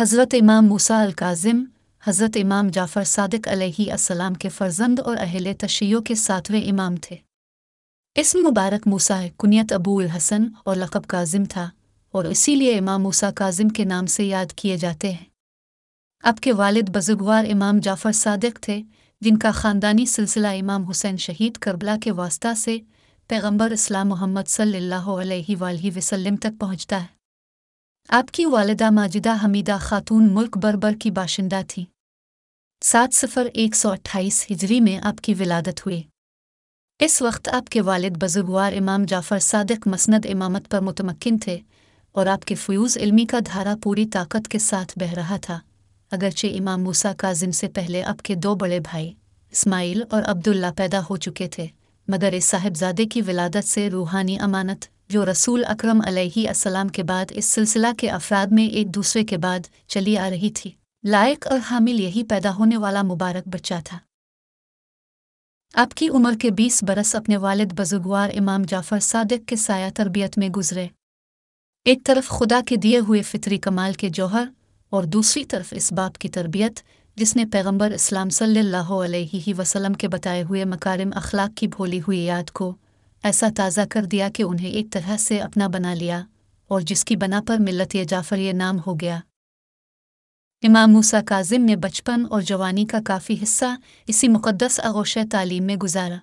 हज़रत इमाम मूसा अलकाज़िम हज़रत इमाम जाफ़र सादिक अलैहि के फ़र्जंद और अहल तशियों के सातवें इमाम थे इस मुबारक मूसा कुनीत अबूल हसन और लक़ब काजिम था और इसीलिए इमाम मूसा काजिम के नाम से याद किए जाते हैं अब के वालिद बजुगवार इमाम जाफ़र सादक थे जिनका ख़ानदानी सिलसिला इमाम हुसैन शहीद करबला के वास्ता से पैगम्बर इस्लाम मोहम्मद सल्लल्लाहु अलैहि तक पहुँचता है आपकी वालदा माजिदा हमीदा खातून मुल्क बरबर की बाशिंदा थी सात सफ़र एक सौ अट्ठाईस हिजरी में आपकी विलादत हुई इस वक्त आपके वालिद बजुर्गवार इमाम जाफ़र सादक मसनद इमामत पर मुतमकिन थे और आपके फ्यूज़ इल्मी का धारा पूरी ताकत के साथ बह रहा था अगरचे इमाम मूसा का जिन से पहले आपके दो बड़े भाई इस्माइल और अब्दुल्ला पैदा हो चुके थे मगर इस साहिबजादे की विलादत से रूहानी अमानत जो रसूल अक्रम अलैहि के बाद इस सिलसिला के अफराद में एक दूसरे के बाद चली आ रही थी लायक और हामिल यही पैदा होने वाला मुबारक बच्चा था आपकी उम्र के बीस बरस अपने वालिद बजुगवार इमाम जाफर सादिक के साया तरबियत में गुजरे एक तरफ खुदा के दिए हुए फितरी कमाल के जौहर और दूसरी तरफ इस बाप की तरबियत जिसने पैगंबर इस्लाम सल्लल्लाहु अलैहि वसल्लम के बताए हुए मकारिम अखलाक की भोली हुई याद को ऐसा ताज़ा कर दिया कि उन्हें एक तरह से अपना बना लिया और जिसकी बना पर मिलत ये नाम हो गया इमाम मूसा काजिम ने बचपन और जवानी का काफ़ी हिस्सा इसी मुक़दस अगोश तालीम में गुजारा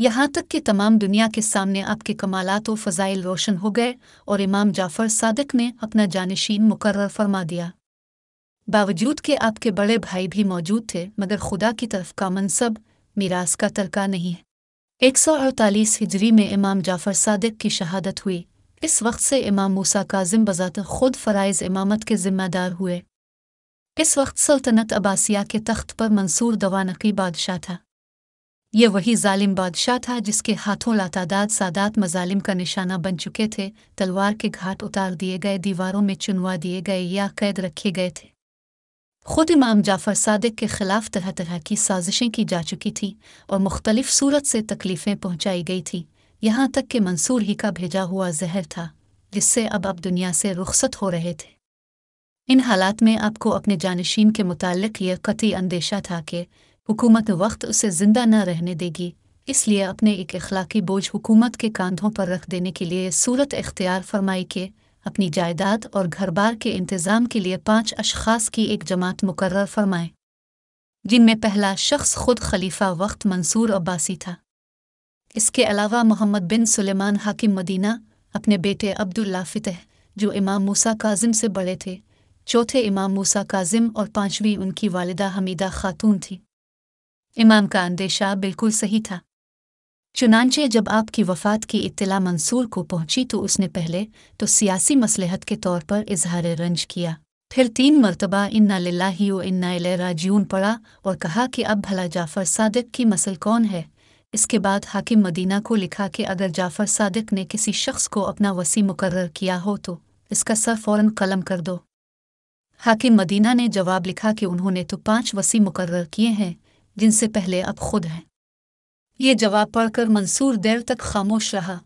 यहाँ तक कि तमाम दुनिया के सामने आपके कमालत व फ़ज़ाइल रोशन हो गए और इमाम जाफ़र सादक ने अपना जानशीन मुकर फरमा दिया बावजूद के आपके बड़े भाई भी मौजूद थे मगर खुदा की तरफ का मनसब मीरास का तरका नहीं है एक सौ अड़तालीस हिजरी में इमाम जाफ़र सादिक की शहादत हुई इस वक्त से इमाम मूसा काजिम बजात खुद फ़राइज़ इमामत के ज़िम्मेदार हुए इस वक्त सल्तनत अबासिया के तख्त पर मंसूर दवा नकी बादशाह था ये वही जालिम बादशाह था जिसके हाथों लातादाद सादात मजालिम का निशाना बन चुके थे तलवार के घाट उतार दिए गए दीवारों में चुनवा दिए गए या कैद रखे गए थे खुद इमाम जाफ़र सादिक के खिलाफ तरह तरह की साजिशें की जा चुकी थी और मुख्तलिफ सूरत से तकलीफ़ें पहुंचाई गई थी यहां तक कि मंसूर ही का भेजा हुआ जहर था जिससे अब आप दुनिया से रुखसत हो रहे थे इन हालात में आपको अपने जानशीन के मुतालिक यह कति अंदेशा था कि हुकूमत वक्त उसे ज़िंदा न रहने देगी इसलिए अपने एक अखलाकी बोझ हुकूमत के कंधों पर रख देने के लिए सूरत इख्तियार फरमाई के अपनी जायदाद और घर बार के इंतज़ाम के लिए पांच अशखास की एक जमात मुकर्र फरमाए जिनमें पहला शख्स खुद खलीफा वक्त मंसूर अब्बासी था इसके अलावा मोहम्मद बिन सुलेमान हाकिम मदीना अपने बेटे अब्दुल्ला फ़ितह जो इमाम मूसा काजिम से बड़े थे चौथे इमाम मूसा काजिम और पांचवीं उनकी वालिदा हमीदा खातून थी इमाम का अंदेशा बिल्कुल सही था चुनानचे जब आपकी वफात की इत्तला मंसूर को पहुंची तो उसने पहले तो सियासी मसलहत के तौर पर इजहार रंज किया फिर तीन मरतबा इन्ना लाही व इन्ना राजून पढ़ा और कहा कि अब भला जाफ़र सादिक की मसल कौन है इसके बाद हाकिम मदीना को लिखा कि अगर जाफ़र सादिक ने किसी शख्स को अपना वसी मुकर किया हो तो इसका सर फ़ौर कलम कर दो हाकिम मदीना ने जवाब लिखा कि उन्होंने तो पाँच वसी मुकर किए हैं जिनसे पहले अब खुद हैं ये जवाब पढ़कर मंसूर देर तक खामोश रहा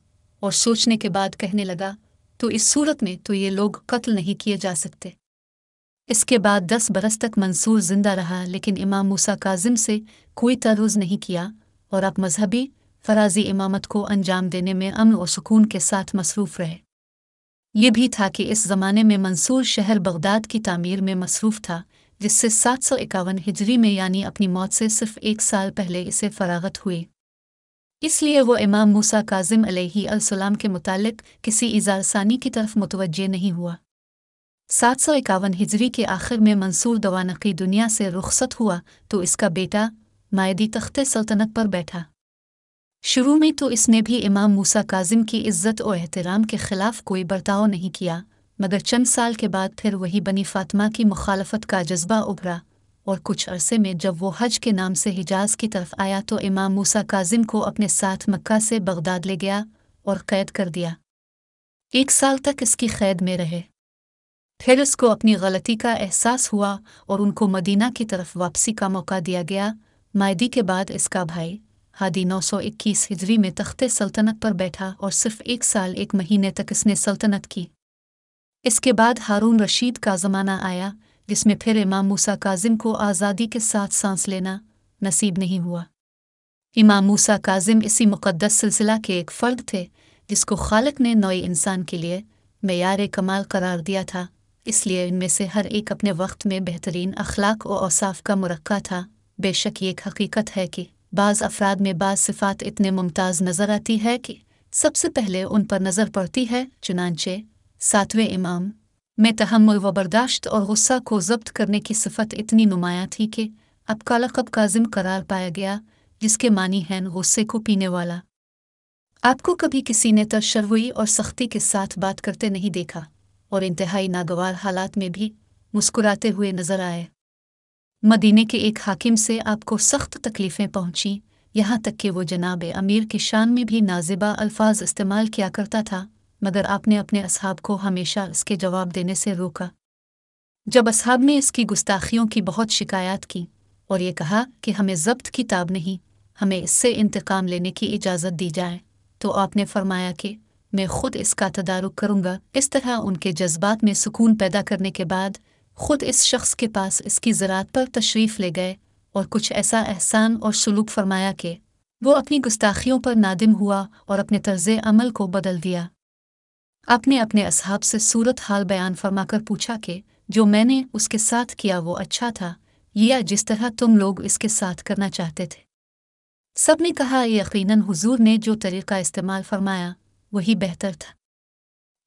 और सोचने के बाद कहने लगा तो इस सूरत में तो ये लोग कत्ल नहीं किए जा सकते इसके बाद दस बरस तक मंसूर जिंदा रहा लेकिन इमाम मूसा काजिम से कोई तरुज नहीं किया और आप मजहबी फराजी इमामत को अंजाम देने में अमन और सुकून के साथ मसरूफ़ रहे ये भी था कि इस ज़माने में मंसूर शहर बगदाद की तामीर में मसरूफ़ था जिससे सात सौ इक्यावन हिजरी में यानी अपनी मौत से सिर्फ एक साल पहले इसे फरागत हुई इसलिए वो इमाम मूसा काजिम अलैहिस्सलाम के मुतालिक किसी इजारसानी की तरफ मुतवजह नहीं हुआ सात सौ इक्यावन हिजरी के आखिर में मंसूर दवानकी दुनिया से रुखसत हुआ तो इसका बेटा मायदी तख़्ते सल्तनत पर बैठा शुरू में तो इसने भी इमाम मूसा काजिम की इज्जत और एहतराम के खिलाफ कोई बर्ताव नहीं किया मगर चंद साल के बाद फिर वही बनी फातिमा की मुखालफत का जज्बा उभरा और कुछ अरसे में जब वो हज के नाम से हिजाज की तरफ आया तो इमाम मूसा काजिम को अपने साथ मक्का से बगदाद ले गया और कैद कर दिया एक साल तक इसकी कैद में रहे फिर उसको अपनी गलती का एहसास हुआ और उनको मदीना की तरफ वापसी का मौका दिया गया मायदी के बाद इसका भाई हादी 921 हिजरी में तख्ते सल्तनत पर बैठा और सिर्फ एक साल एक महीने तक इसने सल्तनत की इसके बाद हारून रशीद का ज़माना आया जिसमें फिर इमाम मूसा काजिम को आज़ादी के साथ सांस लेना नसीब नहीं हुआ इमाम मूसा काजिम इसी मुकदस सिलसिला के एक फ़र्द थे जिसको खालक ने नए इंसान के लिए मैार कमाल करार दिया था इसलिए इनमें से हर एक अपने वक्त में बेहतरीन अखलाक और औसाफ का मरक् था बेशक ये एक हकीकत है कि बाज़ अफराद में बाज़ सिफ़ात इतने मुमताज़ नज़र आती है कि सबसे पहले उन पर नज़र पड़ती है चुनानचे सातवें इमाम मैं तहमुल व बर्दाश्त और गुस्सा को जब्त करने की सिफत इतनी नुमाया थी कि अब काला कब का जिम करार पाया गया जिसके मानी हैं गुस्से को पीने वाला आपको कभी किसी ने तशरवई और सख्ती के साथ बात करते नहीं देखा और इंतहाई नागवार हालात में भी मुस्कुराते हुए नजर आए मदीने के एक हाकिम से आपको सख्त तकलीफ़ें पहुंची यहाँ तक कि वो जनाब अमीर की शान में भी नाजिबा अल्फाज इस्तेमाल किया करता था मगर आपने अपने असहाब को हमेशा इसके जवाब देने से रोका जब असहाब ने इसकी गुस्ताखियों की बहुत शिकायत की और ये कहा कि हमें जब्त की ताब नहीं हमें इससे इंतकाम लेने की इजाज़त दी जाए तो आपने फरमाया कि मैं खुद इसका तदारुक करूँगा इस तरह उनके जज्बात में सुकून पैदा करने के बाद खुद इस शख्स के पास इसकी ज़रात पर तशरीफ़ ले गए और कुछ ऐसा एहसान और सलूक फरमाया कि वो अपनी गुस्ताखियों पर नादिम हुआ और अपने तर्ज अमल को बदल दिया आपने अपने असहाब से सूरत हाल बयान फरमाकर पूछा कि जो मैंने उसके साथ किया वो अच्छा था या जिस तरह तुम लोग इसके साथ करना चाहते थे सब ने कहा यकीनन हुजूर ने जो तरीका इस्तेमाल फरमाया वही बेहतर था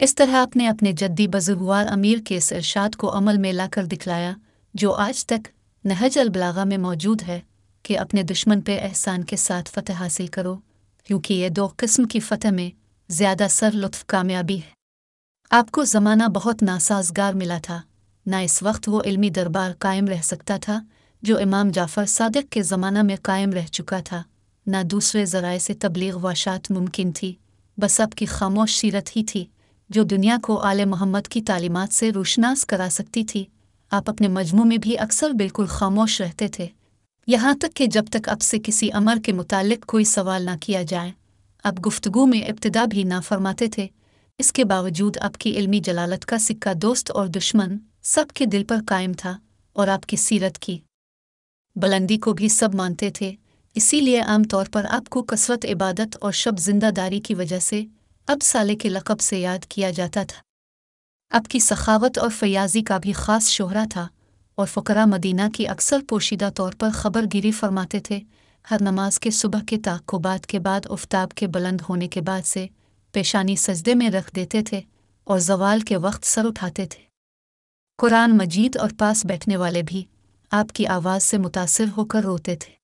इस तरह आपने अपने जद्दी बजुर्गवार अमीर के इस इर्शाद को अमल में लाकर दिखलाया जो आज तक नहज अलबलागा में मौजूद है कि अपने दुश्मन पे एहसान के साथ फतह हासिल करो क्योंकि ये दो किस्म की फतह में ज़्यादा सर लुत्फ कामयाबी है आपको ज़माना बहुत नासाजगार मिला था ना इस वक्त वो इल्मी दरबार कायम रह सकता था जो इमाम जाफ़र सादक के ज़माना में कायम रह चुका था ना दूसरे ज़राए से तबलीग वाशात मुमकिन थी बस आपकी खामोश सीरत ही थी जो दुनिया को आले मोहम्मद की तालीमत से रोशनास करा सकती थी आप अपने मजमू में भी अक्सर बिल्कुल खामोश रहते थे यहाँ तक कि जब तक आपसे किसी अमर के मुतालिक कोई सवाल ना किया जाए अब गुफ्तगु में इब्तदा भी ना फरमाते थे इसके बावजूद आपकी इल्मी जलालत का सिक्का दोस्त और दुश्मन सबके दिल पर कायम था और आपकी सीरत की बुलंदी को भी सब मानते थे इसीलिए आमतौर पर आपको कसरत इबादत और शब जिंदादारी की वजह से अब साले के लकब से याद किया जाता था आपकी सखावत और फयाजी का भी ख़ास शोहरा था और फ़करा मदीना की अक्सर पोशीदा तौर पर खबरगिरी फरमाते थे हर नमाज के सुबह के ताकुबात के बाद उफ्ताब के बुलंद होने के बाद से पेशानी सजदे में रख देते थे और जवाल के वक्त सर उठाते थे कुरान मजीद और पास बैठने वाले भी आपकी आवाज़ से मुतासर होकर रोते थे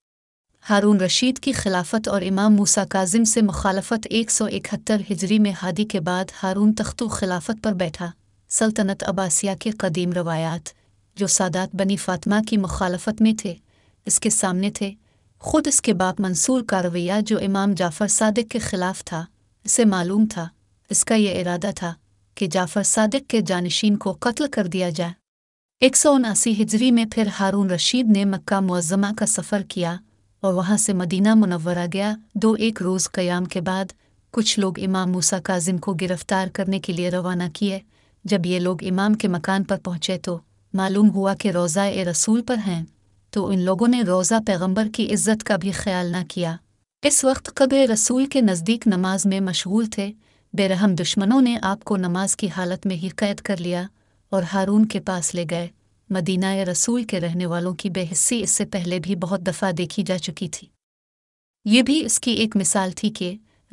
हारून रशीद की खिलाफत और इमाम मूसा काजिम से मुखालफत एक सौ इकहत्तर हिजरी में हादी के बाद हारून तख्तु खिलाफत पर बैठा सल्तनत अबासिया के कदीम रवायात जो सादात बनी फातमा की मुखालफत में थे इसके सामने थे खुद इसके बाप मंसूर का रवैया जो इमाम जाफ़र सादिक के ख़िलाफ़ था इसे मालूम था इसका यह इरादा था कि जाफ़र सादिक के जानशीन को कत्ल कर दिया जाए एक सौ उनासी हिजरी में फिर हारून रशीद ने मक्का मुआज़मा का सफ़र किया और वहाँ से मदीना मुनवरा गया दो एक रोज़ क़याम के बाद कुछ लोग इमाम मूसा काजिम को गिरफ्तार करने के लिए रवाना किए जब ये लोग इमाम के मकान पर पहुंचे तो मालूम हुआ कि रोज़ा ए रसूल पर हैं तो उन लोगों ने रोज़ा पैगम्बर की इज्जत का भी ख्याल न किया इस वक्त कब रसूल के नज़दीक नमाज में मशगूल थे बेरहम दुश्मनों ने आपको नमाज की हालत में ही कैद कर लिया और हारून के पास ले गए मदीना या रसूल के रहने वालों की बेहसी इससे पहले भी बहुत दफ़ा देखी जा चुकी थी ये भी इसकी एक मिसाल थी कि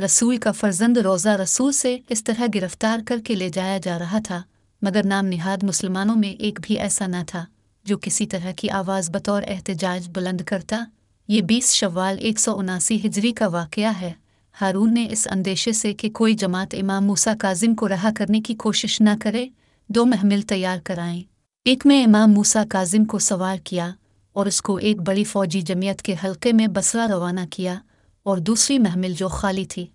रसूल का फर्जंद रोज़ा रसूल से इस तरह गिरफ्तार करके ले जाया जा रहा था मगर नाम निहाद मुसलमानों में एक भी ऐसा न था जो किसी तरह की आवाज़ बतौर एहतजाज बुलंद करता ये बीस शवाल एक सौ उनासी हिजरी का वाक़ है हारून ने इस अंदेशे से कि कोई जमात इमाम मूसा काजिम को रहा करने की कोशिश न करे दो महमिल तैयार कराएं एक में इमाम मूसा काजिम को सवार किया और उसको एक बड़ी फ़ौजी जमीयत के हल्के में बसरा रवाना किया और दूसरी महमिल जो खाली थी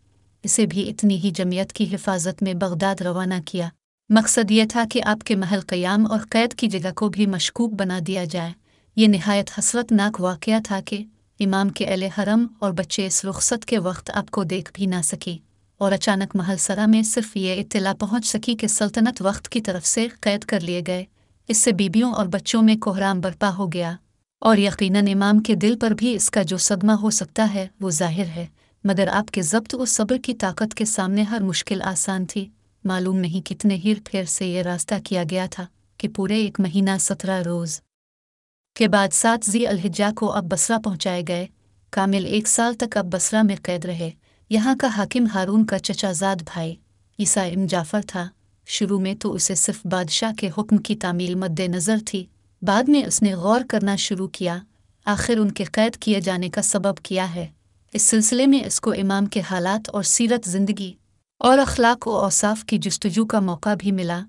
इसे भी इतनी ही जमीयत की हिफाजत में बगदाद रवाना किया मकसद ये था कि आपके महल क्याम और कैद की जगह को भी मशकूक बना दिया जाए ये नहायत हसरतनाक वाक़ था कि इमाम के अल हरम और बच्चे इस रुख्सत के वक्त आपको देख भी ना सके और अचानक महलसरा में सिर्फ ये इतला पहुँच सकी कि सल्तनत वक्त की तरफ से कैद कर लिए गए इससे बीबियों और बच्चों में कोहराम बर्पा हो गया और यकीन इमाम के दिल पर भी इसका जो सदमा हो सकता है वो जाहिर है मगर आपके जब्त व सब्र की ताकत के सामने हर मुश्किल आसान थी मालूम नहीं कितने हिर फिर से ये रास्ता किया गया था कि पूरे एक महीना सत्रह रोज के बाद सात जी अलहिजा को अब बसरा पहुंचाए गए कामिल एक साल तक अब बसरा में कैद रहे यहाँ का हाकिम हारून का चचाजाद भाई ईसा इम जाफर था शुरू में तो उसे सिर्फ बादशाह के हुक्म की तामील मद्देनज़र थी बाद में उसने गौर करना शुरू किया आखिर उनके कैद किए जाने का सबब किया है इस सिलसिले में इसको इमाम के हालात और सीरत ज़िंदगी और अखलाक व औसाफ की जस्तजू का मौका भी मिला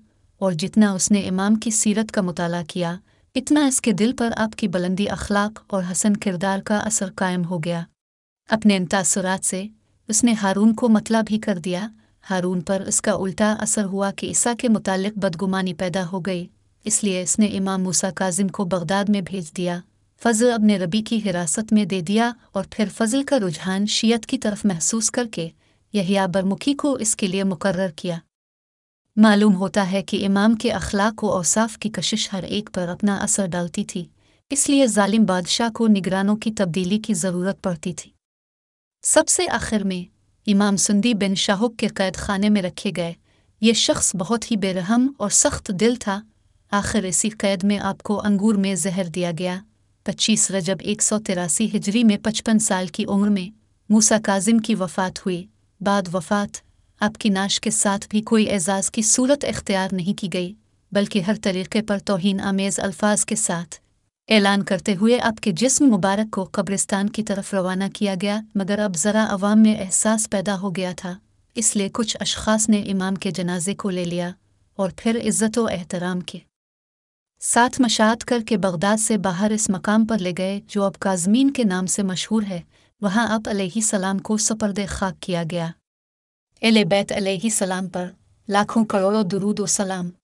और जितना उसने इमाम की सीरत का मुताला किया इतना इसके दिल पर आपकी बुलंदी अखलाक और हसन किरदार का असर कायम हो गया अपने इंतासरात से उसने हारून को मतला भी कर दिया हारून पर इसका उल्टा असर हुआ कि ईसा के मुतालिक बदगुमानी पैदा हो गई इसलिए इसने इमाम मूसा काजिम को बगदाद में भेज दिया फजल अपने रबी की हिरासत में दे दिया और फिर फजल का रुझान शीयत की तरफ महसूस करके यहिया बरमुखी को इसके लिए मुकर्र किया मालूम होता है कि इमाम के अखलाक व औसाफ की कशिश हर एक पर अपना असर डालती थी इसलिए जालिम बादशाह को निगरानों की तब्दीली की ज़रूरत पड़ती थी सबसे आखिर में इमाम सुंदी बिन शाहुक के कैद खाने में रखे गए ये शख्स बहुत ही बेरहम और सख्त दिल था आखिर इसी कैद में आपको अंगूर में जहर दिया गया पच्चीस रजब एक सौ तिरासी हिजरी में पचपन साल की उम्र में मूसा काजिम की वफात हुई बाद वफात आपकी नाश के साथ भी कोई एजाज़ की सूरत इख्तियार नहीं की गई बल्कि हर तरीके पर तोहन आमेज़ अल्फाज के साथ ऐलान करते हुए आपके जिस्म मुबारक को कब्रिस्तान की तरफ रवाना किया गया मगर अब ज़रा अवाम में एहसास पैदा हो गया था इसलिए कुछ अशखास ने इमाम के जनाजे को ले लिया और फिर इज़्ज़त व एहतराम के साथ मशात करके बगदाद से बाहर इस मकाम पर ले गए जो अब काजमीन के नाम से मशहूर है वहां अप सलाम को सपर्द खाक किया गया एले बैत सलाम पर लाखों करोड़ों दरूद सलाम